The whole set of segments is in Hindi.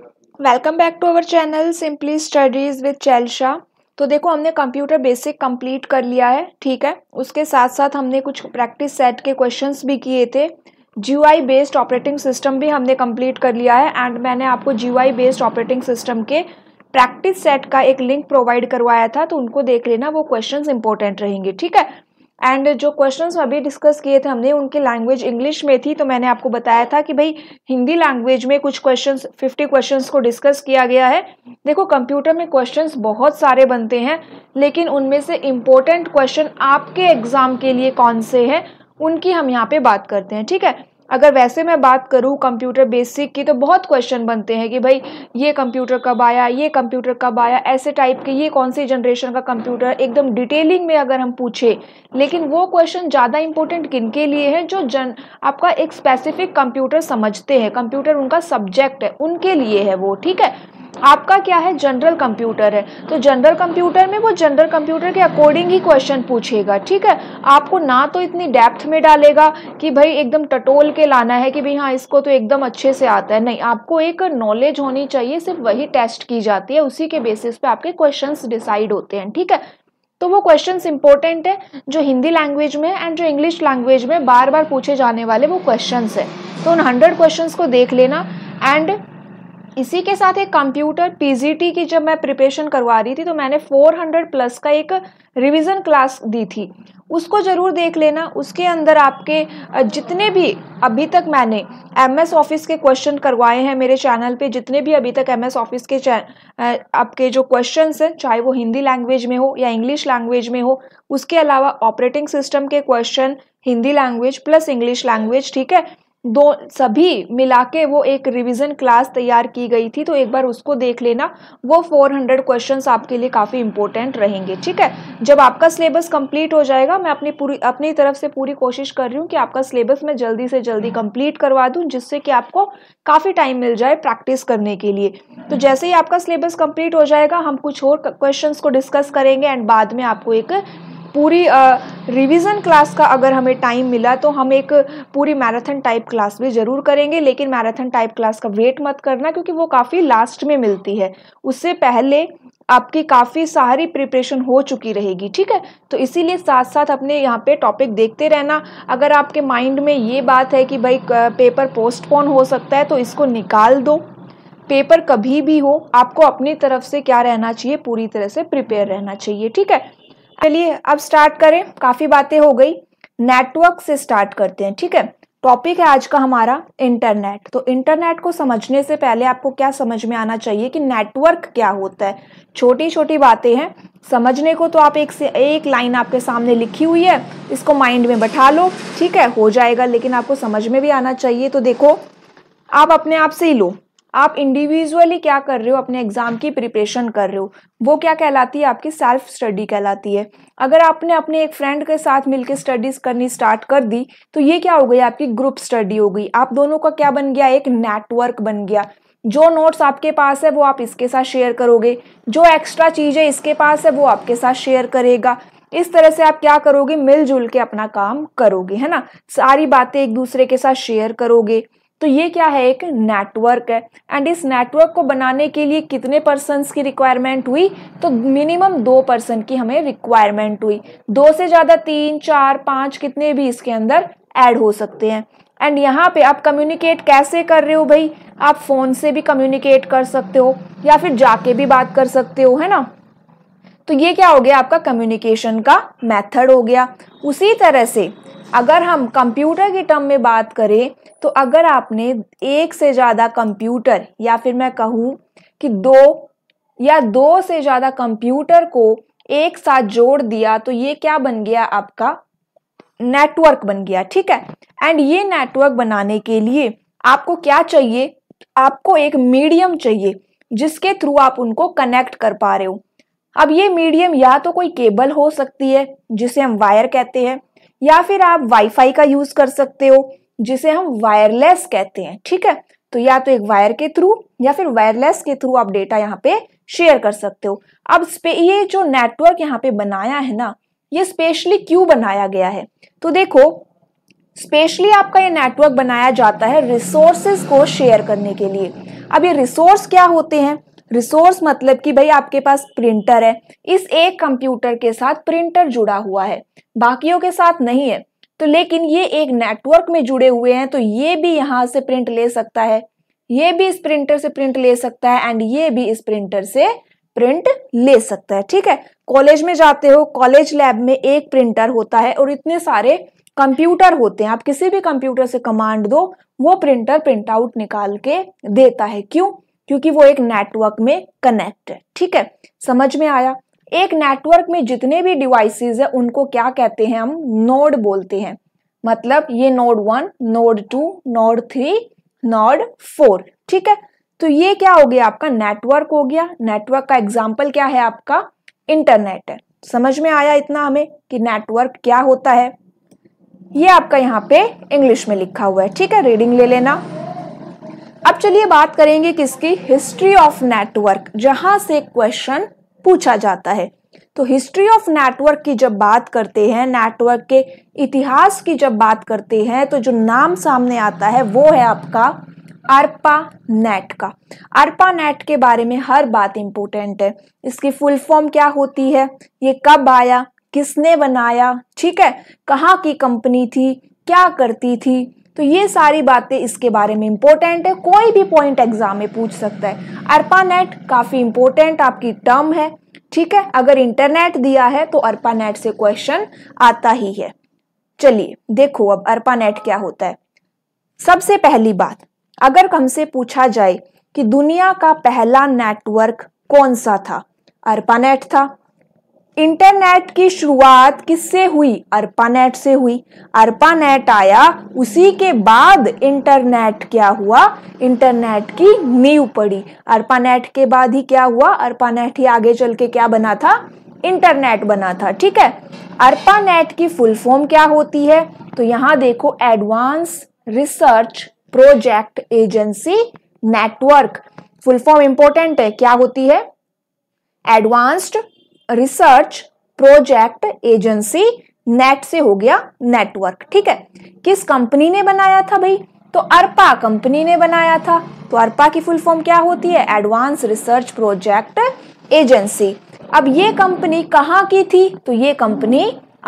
welcome back to our channel simply studies with चैलशा तो देखो हमने कंप्यूटर बेसिक कंप्लीट कर लिया है ठीक है उसके साथ साथ हमने कुछ प्रैक्टिस सेट के क्वेश्चंस भी किए थे जी बेस्ड ऑपरेटिंग सिस्टम भी हमने कंप्लीट कर लिया है एंड मैंने आपको जी बेस्ड ऑपरेटिंग सिस्टम के प्रैक्टिस सेट का एक लिंक प्रोवाइड करवाया था तो उनको देख लेना वो क्वेश्चन इंपॉर्टेंट रहेंगे ठीक है एंड जो क्वेश्चंस अभी डिस्कस किए थे हमने उनकी लैंग्वेज इंग्लिश में थी तो मैंने आपको बताया था कि भाई हिंदी लैंग्वेज में कुछ क्वेश्चंस 50 क्वेश्चंस को डिस्कस किया गया है देखो कंप्यूटर में क्वेश्चंस बहुत सारे बनते हैं लेकिन उनमें से इम्पोर्टेंट क्वेश्चन आपके एग्ज़ाम के लिए कौन से हैं उनकी हम यहाँ पर बात करते हैं ठीक है अगर वैसे मैं बात करूँ कंप्यूटर बेसिक की तो बहुत क्वेश्चन बनते हैं कि भाई ये कंप्यूटर कब आया ये कंप्यूटर कब आया ऐसे टाइप के ये कौन सी जनरेशन का कंप्यूटर एकदम डिटेलिंग में अगर हम पूछे लेकिन वो क्वेश्चन ज़्यादा इंपॉर्टेंट किन के लिए है जो जन आपका एक स्पेसिफिक कंप्यूटर समझते हैं कंप्यूटर उनका सब्जेक्ट है उनके लिए है वो ठीक है आपका क्या है जनरल कंप्यूटर है तो जनरल कंप्यूटर में वो जनरल कंप्यूटर के अकॉर्डिंग ही क्वेश्चन पूछेगा ठीक है आपको ना तो इतनी डेप्थ में डालेगा कि भाई एकदम टटोल के लाना है कि भाई हाँ इसको तो एकदम अच्छे से आता है नहीं आपको एक नॉलेज होनी चाहिए सिर्फ वही टेस्ट की जाती है उसी के बेसिस पे आपके क्वेश्चन डिसाइड होते हैं ठीक है तो वो क्वेश्चंस इंपॉर्टेंट है जो हिंदी लैंग्वेज में एंड जो इंग्लिश लैंग्वेज में बार बार पूछे जाने वाले वो क्वेश्चंस है तो उन हंड्रेड क्वेश्चंस को देख लेना एंड इसी के साथ एक कंप्यूटर पीजीटी की जब मैं प्रिपरेशन करवा रही थी तो मैंने 400 प्लस का एक रिवीजन क्लास दी थी उसको ज़रूर देख लेना उसके अंदर आपके जितने भी अभी तक मैंने एमएस ऑफिस के क्वेश्चन करवाए हैं मेरे चैनल पे जितने भी अभी तक एमएस ऑफिस के आपके जो क्वेश्चन हैं चाहे वो हिंदी लैंग्वेज में हो या इंग्लिश लैंग्वेज में हो उसके अलावा ऑपरेटिंग सिस्टम के question Hindi language plus English language ठीक है दो सभी मिला के वो एक रिवीजन क्लास तैयार की गई थी तो एक बार उसको देख लेना वो 400 क्वेश्चंस आपके लिए काफ़ी इंपॉर्टेंट रहेंगे ठीक है जब आपका सिलेबस कंप्लीट हो जाएगा मैं अपनी पूरी अपनी तरफ से पूरी कोशिश कर रही हूँ कि आपका सिलेबस मैं जल्दी से जल्दी कंप्लीट करवा दूँ जिससे कि आपको काफ़ी टाइम मिल जाए प्रैक्टिस करने के लिए तो जैसे ही आपका सिलेबस कम्प्लीट हो जाएगा हम कुछ और क्वेश्चन को डिस्कस करेंगे एंड बाद में आपको एक पूरी रिवीजन क्लास का अगर हमें टाइम मिला तो हम एक पूरी मैराथन टाइप क्लास भी ज़रूर करेंगे लेकिन मैराथन टाइप क्लास का वेट मत करना क्योंकि वो काफ़ी लास्ट में मिलती है उससे पहले आपकी काफ़ी सारी प्रिपरेशन हो चुकी रहेगी ठीक है तो इसीलिए साथ साथ अपने यहाँ पे टॉपिक देखते रहना अगर आपके माइंड में ये बात है कि भाई पेपर पोस्टपोन हो सकता है तो इसको निकाल दो पेपर कभी भी हो आपको अपनी तरफ से क्या रहना चाहिए पूरी तरह से प्रिपेयर रहना चाहिए ठीक है चलिए अब स्टार्ट करें काफी बातें हो गई नेटवर्क से स्टार्ट करते हैं ठीक है टॉपिक है आज का हमारा इंटरनेट तो इंटरनेट को समझने से पहले आपको क्या समझ में आना चाहिए कि नेटवर्क क्या होता है छोटी छोटी बातें हैं समझने को तो आप एक से एक लाइन आपके सामने लिखी हुई है इसको माइंड में बैठा लो ठीक है हो जाएगा लेकिन आपको समझ में भी आना चाहिए तो देखो आप अपने आप से ही लो आप इंडिविजुअली क्या कर रहे हो अपने एग्जाम की प्रिपरेशन कर रहे हो वो क्या कहलाती है आपकी सेल्फ स्टडी कहलाती है अगर आपने अपने एक फ्रेंड के साथ मिलकर स्टडीज करनी स्टार्ट कर दी तो ये क्या हो गई आपकी ग्रुप स्टडी हो गई आप दोनों का क्या बन गया एक नेटवर्क बन गया जो नोट्स आपके पास है वो आप इसके साथ शेयर करोगे जो एक्स्ट्रा चीज़ें इसके पास है वो आपके साथ शेयर करेगा इस तरह से आप क्या करोगे मिलजुल के अपना काम करोगे है ना सारी बातें एक दूसरे के साथ शेयर करोगे तो ये क्या है एक नेटवर्क है एंड इस नेटवर्क को बनाने के लिए कितने पर्सन की रिक्वायरमेंट हुई तो मिनिमम दो पर्सन की हमें रिक्वायरमेंट हुई दो से ज़्यादा तीन चार पाँच कितने भी इसके अंदर ऐड हो सकते हैं एंड यहाँ पे आप कम्युनिकेट कैसे कर रहे हो भाई आप फ़ोन से भी कम्युनिकेट कर सकते हो या फिर जाके भी बात कर सकते हो है ना तो ये क्या हो गया आपका कम्युनिकेशन का मेथड हो गया उसी तरह से अगर हम कंप्यूटर के टर्म में बात करें तो अगर आपने एक से ज़्यादा कंप्यूटर या फिर मैं कहूँ कि दो या दो से ज़्यादा कंप्यूटर को एक साथ जोड़ दिया तो ये क्या बन गया आपका नेटवर्क बन गया ठीक है एंड ये नेटवर्क बनाने के लिए आपको क्या चाहिए आपको एक मीडियम चाहिए जिसके थ्रू आप उनको कनेक्ट कर पा रहे हो अब ये मीडियम या तो कोई केबल हो सकती है जिसे हम वायर कहते हैं या फिर आप वाईफाई का यूज कर सकते हो जिसे हम वायरलेस कहते हैं ठीक है तो या तो एक वायर के थ्रू या फिर वायरलेस के थ्रू आप डेटा यहाँ पे शेयर कर सकते हो अब ये जो नेटवर्क यहाँ पे बनाया है ना ये स्पेशली क्यों बनाया गया है तो देखो स्पेशली आपका ये नेटवर्क बनाया जाता है रिसोर्सेज को शेयर करने के लिए अब ये रिसोर्स क्या होते हैं रिसोर्स मतलब कि भाई आपके पास प्रिंटर है इस एक कंप्यूटर के साथ प्रिंटर जुड़ा हुआ है बाकियों के साथ नहीं है तो लेकिन ये एक नेटवर्क में जुड़े हुए हैं तो ये भी यहाँ से प्रिंट ले सकता है ये भी इस प्रिंटर से प्रिंट ले सकता है एंड ये भी इस प्रिंटर से प्रिंट ले सकता है ठीक है कॉलेज में जाते हो कॉलेज लैब में एक प्रिंटर होता है और इतने सारे कंप्यूटर होते हैं आप किसी भी कंप्यूटर से कमांड दो वो प्रिंटर प्रिंट आउट निकाल के देता है क्यों क्योंकि वो एक नेटवर्क में कनेक्ट है ठीक है समझ में आया एक नेटवर्क में जितने भी डिवाइसेस है उनको क्या कहते हैं हम नोड बोलते हैं मतलब ये node one node two node three node four ठीक है तो ये क्या हो गया आपका नेटवर्क हो गया नेटवर्क का एग्जाम्पल क्या है आपका इंटरनेट है समझ में आया इतना हमें कि नेटवर्क क्या होता है ये आपका यहाँ पे इंग्लिश में लिखा हुआ है ठीक है रीडिंग ले लेना अब चलिए बात करेंगे किसकी हिस्ट्री ऑफ नेटवर्क जहां से क्वेश्चन पूछा जाता है तो हिस्ट्री ऑफ नेटवर्क की जब बात करते हैं नेटवर्क के इतिहास की जब बात करते हैं तो जो नाम सामने आता है वो है आपका अर्पा नेट का अर्पा नेट के बारे में हर बात इंपॉर्टेंट है इसकी फुल फॉर्म क्या होती है ये कब आया किसने बनाया ठीक है कहाँ की कंपनी थी क्या करती थी तो ये सारी बातें इसके बारे में इम्पोर्टेंट है कोई भी पॉइंट एग्जाम में पूछ सकता है अर्पा नेट काफ़ी इम्पोर्टेंट आपकी टर्म है ठीक है अगर इंटरनेट दिया है तो अर्पा नेट से क्वेश्चन आता ही है चलिए देखो अब अर्पा नेट क्या होता है सबसे पहली बात अगर हमसे पूछा जाए कि दुनिया का पहला नेटवर्क कौन सा था अर्पानेट था इंटरनेट की शुरुआत किससे हुई अर्पानेट से हुई अर्पानेट आया उसी के बाद इंटरनेट क्या हुआ इंटरनेट की नींव पड़ी अर्पानेट के बाद ही क्या हुआ अर्पानेट ही आगे चल के क्या बना था इंटरनेट बना था ठीक है अर्पानेट की फुल फॉर्म क्या होती है तो यहाँ देखो advance research project agency network full form important है क्या होती है advanced research project agency net से हो गया नेटवर्क ठीक है किस कंपनी ने बनाया था भाई तो अर्पा कंपनी ने बनाया था तो अर्पा की फुल फॉर्म क्या होती है एडवांस रिसर्च प्रोजेक्ट एजेंसी अब ये कंपनी कहाँ की थी तो ये कंपनी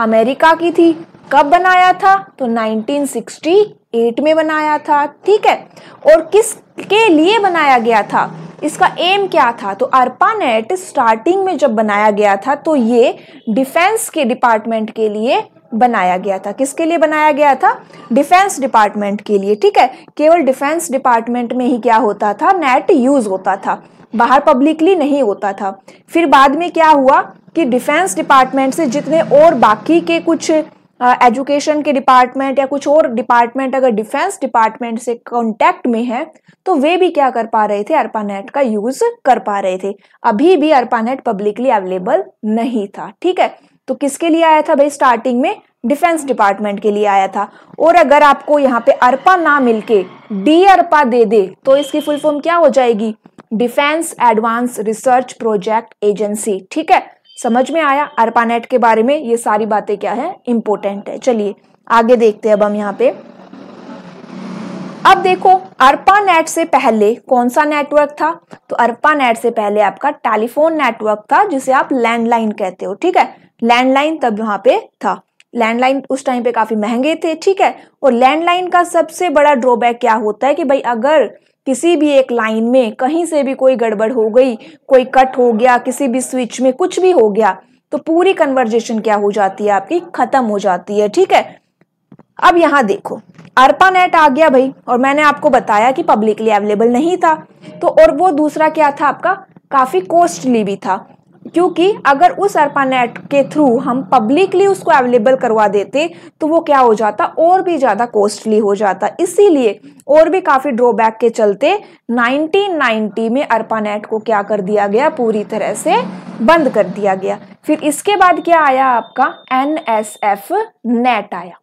अमेरिका की थी कब बनाया था तो 1968 में बनाया था ठीक है और किस के लिए बनाया गया था इसका एम क्या था तो अर्पानेट स्टार्टिंग में जब बनाया गया था तो ये डिफेंस के डिपार्टमेंट के लिए बनाया गया था किसके लिए बनाया गया था डिफेंस डिपार्टमेंट के लिए ठीक है केवल डिफेंस डिपार्टमेंट में ही क्या होता था नेट यूज होता था बाहर पब्लिकली नहीं होता था फिर बाद में क्या हुआ कि डिफेंस डिपार्टमेंट से जितने और बाकी के कुछ एजुकेशन के डिपार्टमेंट या कुछ और डिपार्टमेंट अगर डिफेंस डिपार्टमेंट से कॉन्टेक्ट में है तो वे भी क्या कर पा रहे थे अर्पानेट का यूज कर पा रहे थे अभी भी अर्पानेट पब्लिकली अवेलेबल नहीं था ठीक है तो किसके लिए आया था भाई स्टार्टिंग में डिफेंस डिपार्टमेंट के लिए आया था और अगर आपको यहाँ पे अर्पा ना मिलके डी अर्पा दे दे तो इसकी फुल फॉर्म क्या हो जाएगी defence advance research project agency ठीक है समझ में आया अर्पानेट के बारे में ये सारी बातें क्या है इंपोर्टेंट है चलिए आगे देखते हैं अब हम यहाँ पे अब देखो अर्पानेट नेट से पहले कौन सा नेटवर्क था तो अर्पानेट नेट से पहले आपका टेलीफोन नेटवर्क था जिसे आप लैंडलाइन कहते हो ठीक है लैंडलाइन तब यहाँ पे था लैंडलाइन उस टाइम पे काफी महंगे थे ठीक है और लैंडलाइन का सबसे बड़ा ड्रॉबैक क्या होता है कि भाई अगर किसी भी एक लाइन में कहीं से भी कोई गड़बड़ हो गई कोई कट हो गया किसी भी स्विच में कुछ भी हो गया तो पूरी कन्वर्जेशन क्या हो जाती है आपकी खत्म हो जाती है ठीक है अब यहां देखो अर्पा नेट आ गया भाई और मैंने आपको बताया कि पब्लिकली अवेलेबल नहीं था तो और वो दूसरा क्या था आपका काफी कॉस्टली भी था क्योंकि अगर उस अर्पानेट के थ्रू हम पब्लिकली उसको अवेलेबल करवा देते तो वो क्या हो जाता और भी ज़्यादा कॉस्टली हो जाता इसीलिए और भी काफ़ी ड्रॉबैक के चलते 1990 में अर्पानेट को क्या कर दिया गया पूरी तरह से बंद कर दिया गया फिर इसके बाद क्या आया आपका एन नेट आया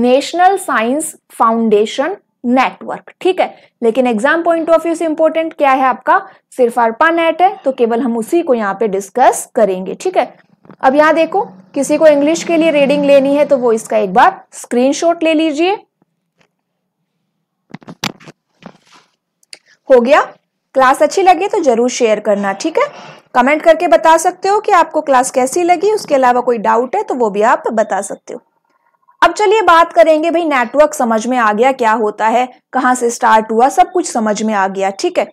नेशनल साइंस फाउंडेशन नेटवर्क ठीक है लेकिन एग्जाम पॉइंट ऑफ व्यू से इंपॉर्टेंट क्या है आपका सिर्फ अर्पा नेट है तो केवल हम उसी को यहाँ पे डिस्कस करेंगे ठीक है अब यहाँ देखो किसी को इंग्लिश के लिए रीडिंग लेनी है तो वो इसका एक बार स्क्रीनशॉट ले लीजिए हो गया क्लास अच्छी लगी तो जरूर शेयर करना ठीक है कमेंट करके बता सकते हो कि आपको क्लास कैसी लगी उसके अलावा कोई डाउट है तो वो भी आप बता सकते हो अब चलिए बात करेंगे भाई नेटवर्क समझ में आ गया क्या होता है कहाँ से स्टार्ट हुआ सब कुछ समझ में आ गया ठीक है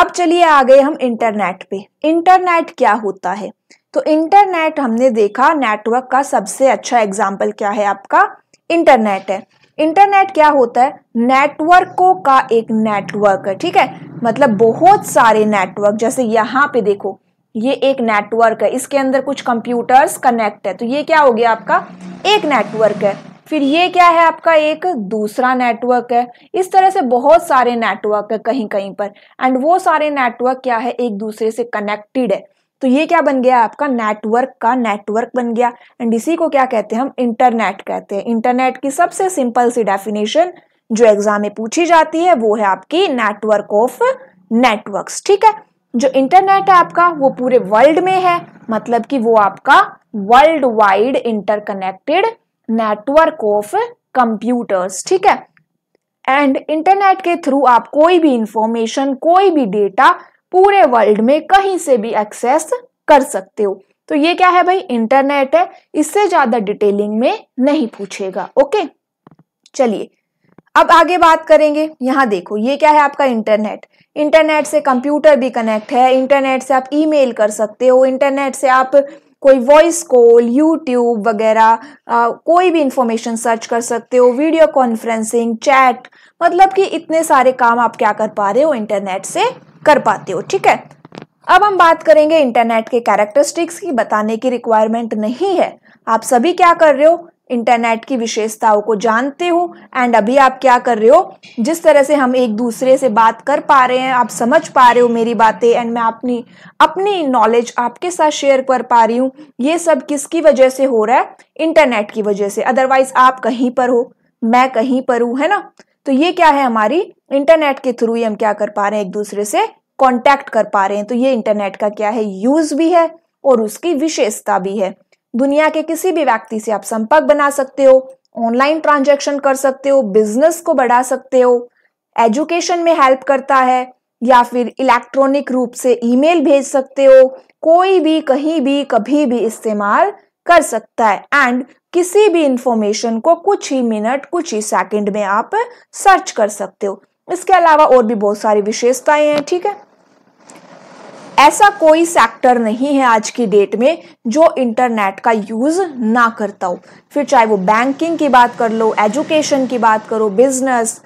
अब चलिए आ गए हम इंटरनेट पे इंटरनेट क्या होता है तो इंटरनेट हमने देखा नेटवर्क का सबसे अच्छा एग्जाम्पल क्या है आपका इंटरनेट है इंटरनेट क्या होता है नेटवर्कों का एक नेटवर्क है ठीक है मतलब बहुत सारे नेटवर्क जैसे यहाँ पे देखो ये एक नेटवर्क है इसके अंदर कुछ कंप्यूटर्स कनेक्ट है तो ये क्या हो गया आपका एक नेटवर्क है फिर ये क्या है आपका एक दूसरा नेटवर्क है इस तरह से बहुत सारे नेटवर्क है कहीं कहीं पर एंड वो सारे नेटवर्क क्या है एक दूसरे से कनेक्टेड है तो ये क्या बन गया आपका नेटवर्क का नेटवर्क बन गया एंड इसी को क्या कहते हैं हम इंटरनेट कहते हैं इंटरनेट की सबसे सिंपल सी डेफिनेशन जो एग्जाम में पूछी जाती है वो है आपकी नेटवर्क ऑफ नेटवर्क्स ठीक है जो इंटरनेट है आपका वो पूरे वर्ल्ड में है मतलब कि वो आपका world wide interconnected network of computers ठीक है एंड इंटरनेट के थ्रू आप कोई भी इंफॉर्मेशन कोई भी डेटा पूरे वर्ल्ड में कहीं से भी एक्सेस कर सकते हो तो ये क्या है भाई इंटरनेट है इससे ज्यादा डिटेलिंग में नहीं पूछेगा ओके चलिए अब आगे बात करेंगे यहां देखो ये क्या है आपका इंटरनेट इंटरनेट से कंप्यूटर भी कनेक्ट है इंटरनेट से आप ईमेल कर सकते हो इंटरनेट से आप कोई वॉइस कॉल यूट्यूब वगैरह कोई भी इंफॉर्मेशन सर्च कर सकते हो वीडियो कॉन्फ्रेंसिंग चैट मतलब कि इतने सारे काम आप क्या कर पा रहे हो इंटरनेट से कर पाते हो ठीक है अब हम बात करेंगे इंटरनेट के कैरेक्टरिस्टिक्स की बताने की रिक्वायरमेंट नहीं है आप सभी क्या कर रहे हो इंटरनेट की विशेषताओं को जानते हो एंड अभी आप क्या कर रहे हो जिस तरह से हम एक दूसरे से बात कर पा रहे हैं आप समझ पा रहे हो मेरी बातें एंड मैं अपनी अपनी नॉलेज आपके साथ शेयर कर पा रही हूँ ये सब किसकी वजह से हो रहा है इंटरनेट की वजह से अदरवाइज आप कहीं पर हो मैं कहीं पर हूँ है ना तो ये क्या है हमारी इंटरनेट के थ्रू ही हम क्या कर पा रहे हैं एक दूसरे से कॉन्टैक्ट कर पा रहे हैं तो ये इंटरनेट का क्या है यूज भी है और उसकी विशेषता भी है दुनिया के किसी भी व्यक्ति से आप संपर्क बना सकते हो ऑनलाइन ट्रांजेक्शन कर सकते हो बिजनेस को बढ़ा सकते हो एजुकेशन में हेल्प करता है या फिर इलेक्ट्रॉनिक रूप से ईमेल भेज सकते हो कोई भी कहीं भी कभी भी इस्तेमाल कर सकता है एंड किसी भी इंफॉर्मेशन को कुछ ही मिनट कुछ ही सेकंड में आप सर्च कर सकते हो इसके अलावा और भी बहुत सारी विशेषताएं हैं ठीक है ऐसा कोई सेक्टर नहीं है आज की डेट में जो इंटरनेट का यूज़ ना करता हो फिर चाहे वो बैंकिंग की बात कर लो एजुकेशन की बात करो बिजनेस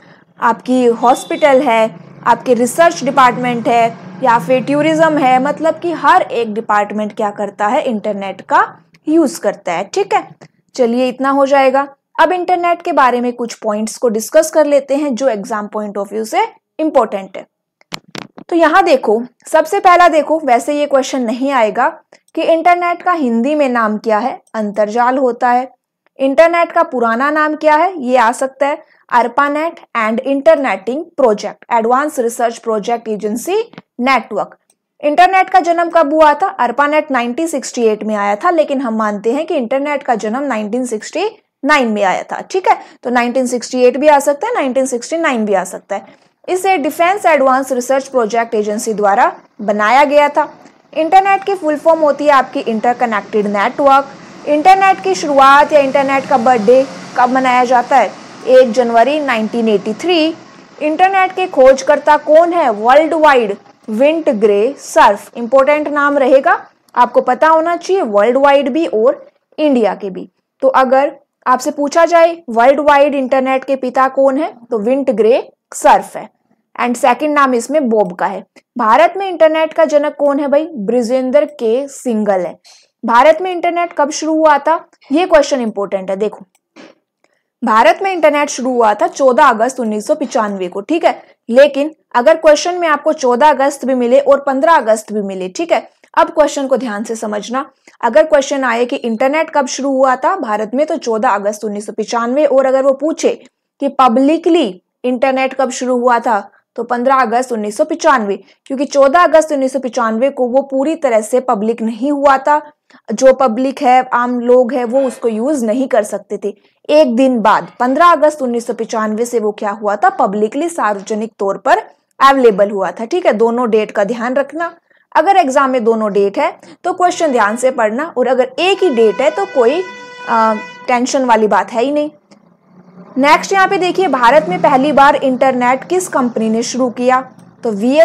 आपकी हॉस्पिटल है आपके रिसर्च डिपार्टमेंट है या फिर टूरिज्म है मतलब कि हर एक डिपार्टमेंट क्या करता है इंटरनेट का यूज़ करता है ठीक है चलिए इतना हो जाएगा अब इंटरनेट के बारे में कुछ पॉइंट्स को डिस्कस कर लेते हैं जो एग्जाम पॉइंट ऑफ व्यू से इम्पोर्टेंट है तो यहाँ देखो सबसे पहला देखो वैसे ये क्वेश्चन नहीं आएगा कि इंटरनेट का हिंदी में नाम क्या है अंतरजाल होता है इंटरनेट का पुराना नाम क्या है ये आ सकता है ARPANET and internetting project advance research project agency network internet का जन्म कब हुआ था अर्पानेट 1968 में आया था लेकिन हम मानते हैं कि इंटरनेट का जन्म 1969 में आया था ठीक है तो 1968 भी आ सकता है 1969 भी आ सकता है इसे defence advance research project agency द्वारा बनाया गया था इंटरनेट की फुल फॉर्म होती है आपकी इंटरकनेक्टेड नेटवर्क इंटरनेट की शुरुआत या इंटरनेट का बर्थडे कब मनाया जाता है एक जनवरी 1983 इंटरनेट के खोजकर्ता कौन है world wide Vint Gray Cerf important नाम रहेगा आपको पता होना चाहिए वर्ल्ड वाइड भी और इंडिया के भी तो अगर आपसे पूछा जाए वर्ल्ड वाइड इंटरनेट के पिता कौन है तो विंट ग्रे सर्फ है एंड सेकंड नाम इसमें बोब का है भारत में इंटरनेट का जनक कौन है भाई ब्रिजेंद्र के सिंगल है भारत में इंटरनेट कब शुरू हुआ था ये क्वेश्चन इंपॉर्टेंट है देखो भारत में इंटरनेट शुरू हुआ था 14 अगस्त उन्नीस को ठीक है लेकिन अगर क्वेश्चन में आपको 14 अगस्त भी मिले और 15 अगस्त भी मिले ठीक है अब क्वेश्चन को ध्यान से समझना अगर क्वेश्चन आए कि इंटरनेट कब शुरू हुआ था भारत में तो 14 अगस्त उन्नीस और अगर वो पूछे कि पब्लिकली इंटरनेट कब शुरू हुआ था तो 15 अगस्त उन्नीस क्योंकि 14 अगस्त उन्नीस को वो पूरी तरह से पब्लिक नहीं हुआ था जो पब्लिक है आम लोग है वो उसको यूज नहीं कर सकते थे एक दिन बाद 15 अगस्त उन्नीस से वो क्या हुआ था पब्लिकली सार्वजनिक तौर पर अवेलेबल हुआ था ठीक है दोनों डेट का ध्यान रखना अगर एग्जाम में दोनों डेट है तो क्वेश्चन ध्यान से पढ़ना और अगर एक ही डेट है तो कोई आ, टेंशन वाली बात है ही नहीं नेक्स्ट यहाँ पे देखिए भारत में पहली बार इंटरनेट किस कंपनी ने शुरू किया तो वी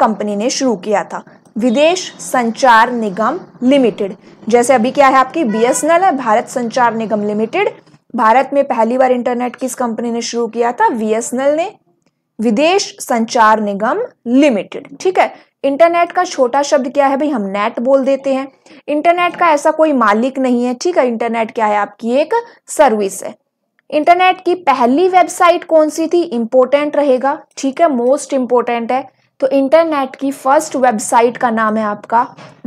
कंपनी ने शुरू किया था विदेश संचार निगम लिमिटेड जैसे अभी क्या है आपकी बीएसएनएल है भारत संचार निगम लिमिटेड भारत में पहली बार इंटरनेट किस कंपनी ने शुरू किया था वी ने विदेश संचार निगम लिमिटेड ठीक है इंटरनेट का छोटा शब्द क्या है भाई हम नेट बोल देते हैं इंटरनेट का ऐसा कोई मालिक नहीं है ठीक है इंटरनेट क्या है आपकी एक सर्विस है इंटरनेट की पहली वेबसाइट कौन सी थी इम्पोर्टेंट रहेगा ठीक है मोस्ट इम्पोर्टेंट है तो इंटरनेट की फर्स्ट वेबसाइट का नाम है आपका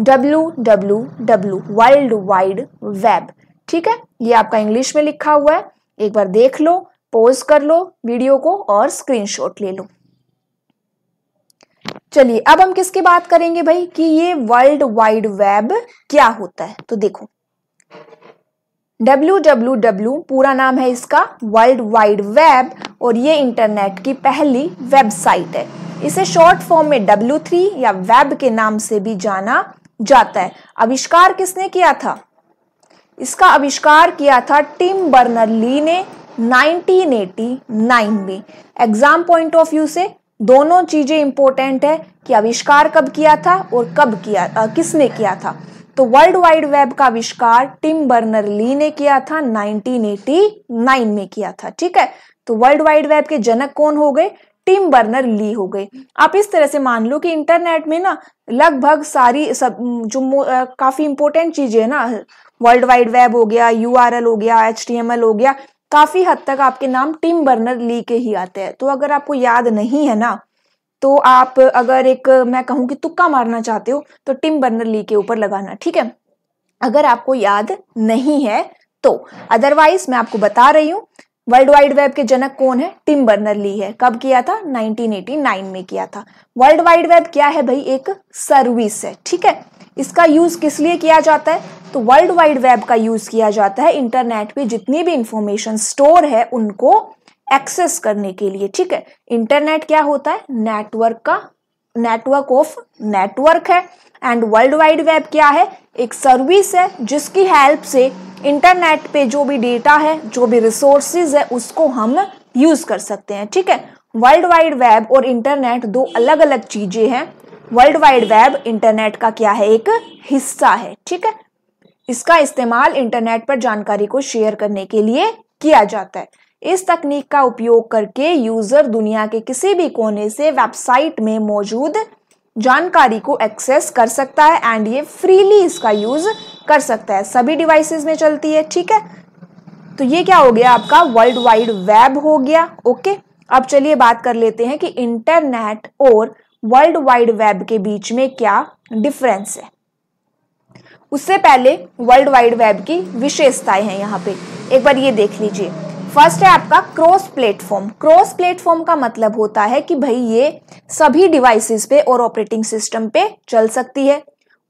W W W world wide web ठीक है ये आपका इंग्लिश में लिखा हुआ है एक बार देख लो पोज कर लो वीडियो को और स्क्रीनशॉट ले लो चलिए अब हम किसकी बात करेंगे भाई कि ये वर्ल्ड वाइड वेब क्या होता है तो देखो डब्ल्यू पूरा नाम है इसका वर्ल्ड वाइड वेब और ये इंटरनेट की पहली वेबसाइट है इसे शॉर्ट फॉर्म में W3 या वेब के नाम से भी जाना जाता है आविष्कार किसने किया था इसका आविष्कार किया था टिम बर्नर ली ने 1989 में एग्जाम पॉइंट ऑफ व्यू से दोनों चीजें इंपॉर्टेंट है कि आविष्कार कब किया था और कब किया आ, किसने किया था तो वर्ल्ड वाइड वेब का आविष्कार टिम बर्नर ली ने किया था 1989 में किया था ठीक है तो वर्ल्ड वाइड वेब के जनक कौन हो गए टिम बर्नर ली हो गए आप इस तरह से मान लो कि इंटरनेट में ना लगभग सारी सब जो आ, काफी इंपोर्टेंट चीजें है ना वर्ल्ड वाइड वेब हो गया यू हो गया एच हो गया काफी हद तक आपके नाम टिम बर्नर ली के ही आते हैं तो अगर आपको याद नहीं है ना तो आप अगर एक मैं कहूँ कि तुक्का मारना चाहते हो तो टिम बर्नर ली के ऊपर लगाना ठीक है अगर आपको याद नहीं है तो अदरवाइज मैं आपको बता रही हूँ वर्ल्ड वाइड वेब के जनक कौन है टिम बर्नर ली है कब किया था 1989 में किया था वर्ल्ड वाइड वेब क्या है भाई एक सर्विस है ठीक है इसका यूज किस लिए किया जाता है तो वर्ल्ड वाइड वेब का यूज किया जाता है इंटरनेट पे जितनी भी इंफॉर्मेशन स्टोर है उनको एक्सेस करने के लिए ठीक है इंटरनेट क्या होता है नेटवर्क का नेटवर्क ऑफ नेटवर्क है एंड वर्ल्ड वाइड वेब क्या है एक सर्विस है जिसकी हेल्प से इंटरनेट पे जो भी डेटा है जो भी रिसोर्सेज है उसको हम यूज कर सकते हैं ठीक है वर्ल्ड वाइड वेब और इंटरनेट दो अलग अलग चीजें हैं वर्ल्ड वाइड वेब इंटरनेट का क्या है एक हिस्सा है ठीक है इसका इस्तेमाल इंटरनेट पर जानकारी को शेयर करने के लिए किया जाता है इस तकनीक का उपयोग करके यूजर दुनिया के किसी भी कोने से वेबसाइट में मौजूद जानकारी को एक्सेस कर सकता है एंड ये फ्रीली इसका यूज कर सकता है सभी डिवाइसेस में चलती है ठीक है तो ये क्या हो गया आपका वर्ल्ड वाइड वेब हो गया ओके अब चलिए बात कर लेते हैं कि इंटरनेट और वर्ल्ड वाइड वेब के बीच में क्या डिफरेंस है उससे पहले वर्ल्ड वाइड वेब की विशेषताएं हैं यहाँ पे एक बार ये देख लीजिए फर्स्ट है आपका क्रॉस प्लेटफॉर्म क्रॉस प्लेटफॉर्म का मतलब होता है कि भाई ये सभी डिवाइसेस पे और ऑपरेटिंग सिस्टम पे चल सकती है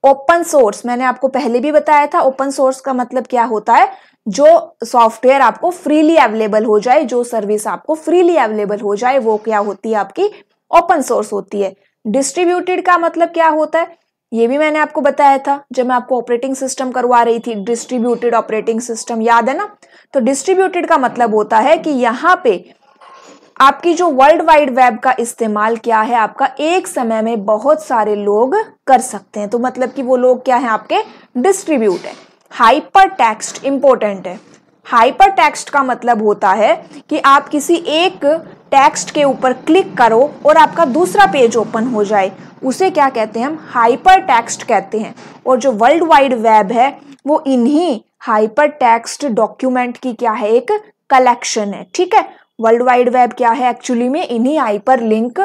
ओपन सोर्स मैंने आपको पहले भी बताया था ओपन सोर्स का मतलब क्या होता है जो सॉफ्टवेयर आपको फ्रीली अवेलेबल हो जाए जो सर्विस आपको फ्रीली अवेलेबल हो जाए वो क्या होती है आपकी ओपन सोर्स होती है डिस्ट्रीब्यूटेड का मतलब क्या होता है ये भी मैंने आपको बताया था जब मैं आपको ऑपरेटिंग सिस्टम करवा रही थी डिस्ट्रीब्यूटेड ऑपरेटिंग सिस्टम याद है ना तो डिस्ट्रीब्यूटेड का मतलब होता है कि यहाँ पे आपकी जो वर्ल्ड वाइड वेब का इस्तेमाल क्या है आपका एक समय में बहुत सारे लोग कर सकते हैं तो मतलब कि वो लोग क्या है आपके डिस्ट्रीब्यूट है हाइपर टेक्स्ट इंपॉर्टेंट है हाइपर टेक्स्ट का मतलब होता है कि आप किसी एक टेक्स्ट के ऊपर क्लिक करो और आपका दूसरा पेज ओपन हो जाए उसे क्या कहते हैं हम हाइपर टेक्स्ट कहते हैं और जो वर्ल्ड वाइड वेब है वो इन्हीं हाइपर टेक्स्ट डॉक्यूमेंट की क्या है एक कलेक्शन है ठीक है वर्ल्ड वाइड वेब क्या है एक्चुअली में इन्हीं hyper link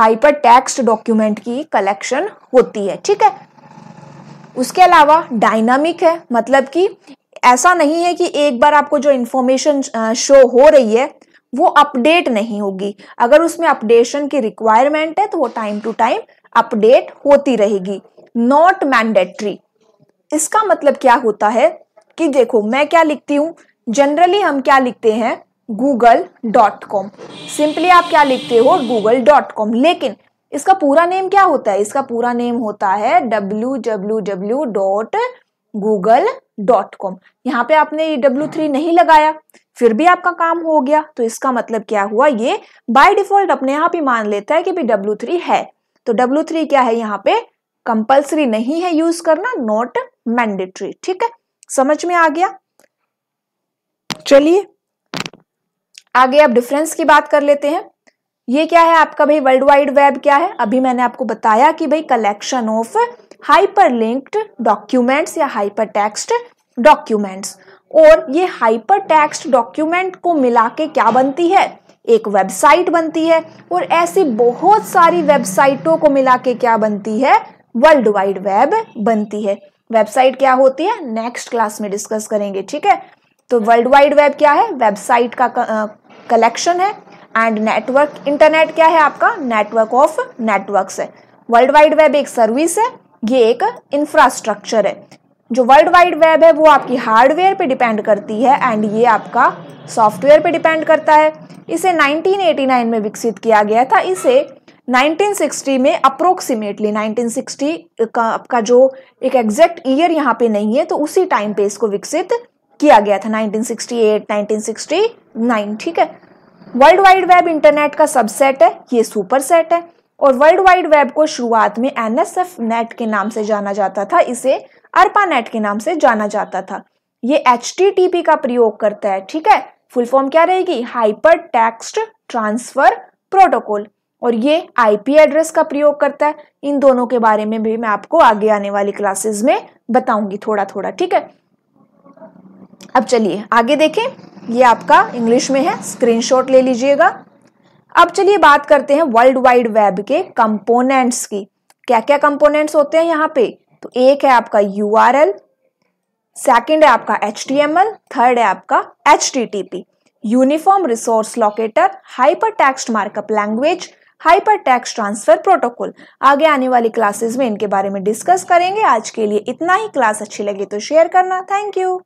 hyper text document की कलेक्शन होती है ठीक है उसके अलावा डायनामिक है मतलब कि ऐसा नहीं है कि एक बार आपको जो इन्फॉर्मेशन शो हो रही है वो अपडेट नहीं होगी अगर उसमें अपडेशन की रिक्वायरमेंट है तो वो टाइम टू टाइम अपडेट होती रहेगी नॉट मैंडेटरी इसका मतलब क्या होता है कि देखो मैं क्या लिखती हूँ जनरली हम क्या लिखते हैं गूगल डॉट कॉम सिंपली आप क्या लिखते हो गूगल डॉट कॉम लेकिन इसका पूरा नेम क्या होता है इसका पूरा नेम होता है W W W dot Google dot com यहाँ पे आपने डब्ल्यू थ्री नहीं लगाया फिर भी आपका काम हो गया तो इसका मतलब क्या हुआ ये बाय डिफॉल्ट अपने आप ही मान लेता है कि भी डब्ल्यू थ्री है तो डब्ल्यू थ्री क्या है यहाँ पे कंपल्सरी नहीं है यूज करना नॉट मैंडेटरी ठीक है समझ में आ गया चलिए आगे आप डिफरेंस की बात कर लेते हैं ये क्या है आपका भाई वर्ल्ड वाइड वेब क्या है अभी मैंने आपको बताया कि भाई कलेक्शन ऑफ हाइपरलिंक्ड डॉक्यूमेंट्स या टेक्स्ट डॉक्यूमेंट्स और ये हाइपर टेक्स्ट डॉक्यूमेंट को मिला के क्या बनती है एक वेबसाइट बनती है और ऐसी बहुत सारी वेबसाइटों को मिला के क्या बनती है वर्ल्ड वाइड वेब बनती है वेबसाइट क्या होती है नेक्स्ट क्लास में डिस्कस करेंगे ठीक है तो वर्ल्ड वाइड वेब क्या है वेबसाइट का कलेक्शन है एंड नेटवर्क इंटरनेट क्या है आपका नेटवर्क ऑफ नेटवर्क्स है वर्ल्ड वाइड वेब एक सर्विस है ये एक इंफ्रास्ट्रक्चर है जो वर्ल्ड वाइड वेब है वो आपकी हार्डवेयर पे डिपेंड करती है एंड ये आपका सॉफ्टवेयर पे डिपेंड करता है इसे 1989 में विकसित किया गया था इसे 1960 में अप्रोक्सीमेटली 1960 का आपका जो एक एग्जैक्ट ईयर यहाँ पे नहीं है तो उसी टाइम पे इसको विकसित किया गया था 1968, 1969 ठीक है वर्ल्ड वाइड वेब इंटरनेट का सबसेट है ये सुपर सेट है और वर्ल्ड वाइड वेब को शुरुआत में एनएसएफ नेट के नाम से जाना जाता था इसे अरपा नेट के नाम से जाना जाता था ये एच टी का प्रयोग करता है ठीक है फुल फॉर्म क्या रहेगी हाइपर टेक्स्ट ट्रांसफर प्रोटोकॉल और ये आईपी एड्रेस का प्रयोग करता है इन दोनों के बारे में भी मैं आपको आगे आने वाली क्लासेस में बताऊंगी थोड़ा थोड़ा ठीक है अब चलिए आगे देखें ये आपका इंग्लिश में है स्क्रीनशॉट ले लीजिएगा अब चलिए बात करते हैं वर्ल्ड वाइड वेब के कंपोनेंट्स की क्या क्या कंपोनेंट्स होते हैं यहाँ पे तो एक है आपका यू आर एल सेकेंड है आपका H T M L third है आपका H T T P uniform resource locator hyper text markup language hyper text transfer protocol आगे आने वाली क्लासेस में इनके बारे में डिस्कस करेंगे आज के लिए इतना ही क्लास अच्छी लगी तो शेयर करना थैंक यू